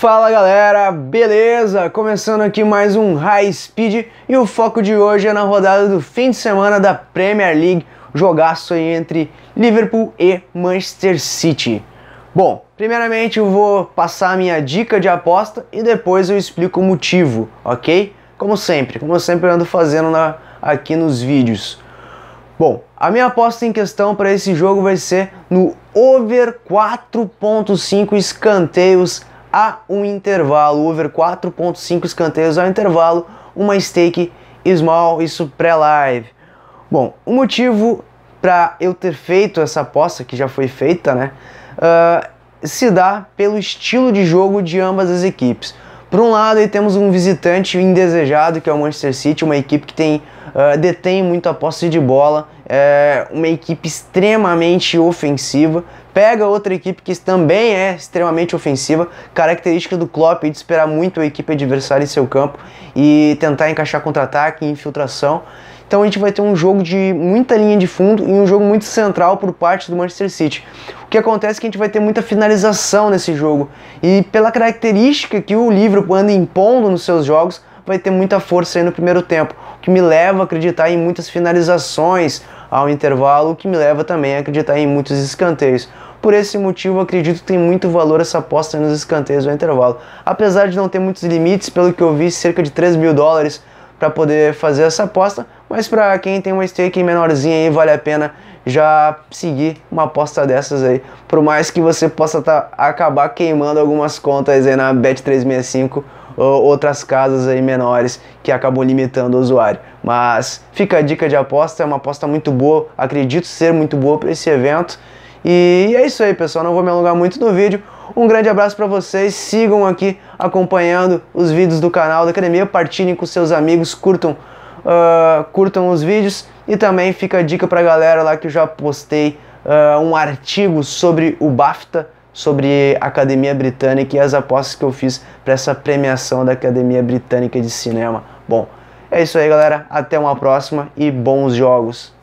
Fala galera, beleza? Começando aqui mais um High Speed e o foco de hoje é na rodada do fim de semana da Premier League, jogaço aí entre Liverpool e Manchester City. Bom, primeiramente eu vou passar a minha dica de aposta e depois eu explico o motivo, ok? Como sempre, como eu sempre ando fazendo na, aqui nos vídeos. Bom, a minha aposta em questão para esse jogo vai ser no over 4.5 escanteios a um intervalo, over 4.5 escanteios ao intervalo, uma stake small, isso pré-live. Bom, o motivo para eu ter feito essa aposta, que já foi feita, né, uh, se dá pelo estilo de jogo de ambas as equipes. Por um lado, aí temos um visitante indesejado, que é o Manchester City, uma equipe que tem uh, detém muito a posse de bola, é uma equipe extremamente ofensiva, pega outra equipe que também é extremamente ofensiva, característica do Klopp de esperar muito a equipe adversária em seu campo e tentar encaixar contra-ataque, e infiltração. Então a gente vai ter um jogo de muita linha de fundo e um jogo muito central por parte do Manchester City. O que acontece é que a gente vai ter muita finalização nesse jogo. E pela característica que o Liverpool anda impondo nos seus jogos, vai ter muita força aí no primeiro tempo, o que me leva a acreditar em muitas finalizações ao intervalo, o que me leva também a acreditar em muitos escanteios. Por esse motivo, acredito que tem muito valor essa aposta nos escanteios ao intervalo. Apesar de não ter muitos limites, pelo que eu vi, cerca de 3 mil dólares para poder fazer essa aposta, mas para quem tem uma stake menorzinha aí, vale a pena já seguir uma aposta dessas aí. Por mais que você possa tá, acabar queimando algumas contas aí na Bet365 ou outras casas aí menores que acabam limitando o usuário. Mas fica a dica de aposta, é uma aposta muito boa, acredito ser muito boa para esse evento. E é isso aí, pessoal, não vou me alongar muito no vídeo. Um grande abraço para vocês, sigam aqui acompanhando os vídeos do canal da Academia, partilhem com seus amigos, curtam uh, curtam os vídeos e também fica a dica pra galera lá que eu já postei uh, um artigo sobre o BAFTA, sobre a Academia Britânica e as apostas que eu fiz para essa premiação da Academia Britânica de Cinema. Bom, é isso aí, galera. Até uma próxima e bons jogos!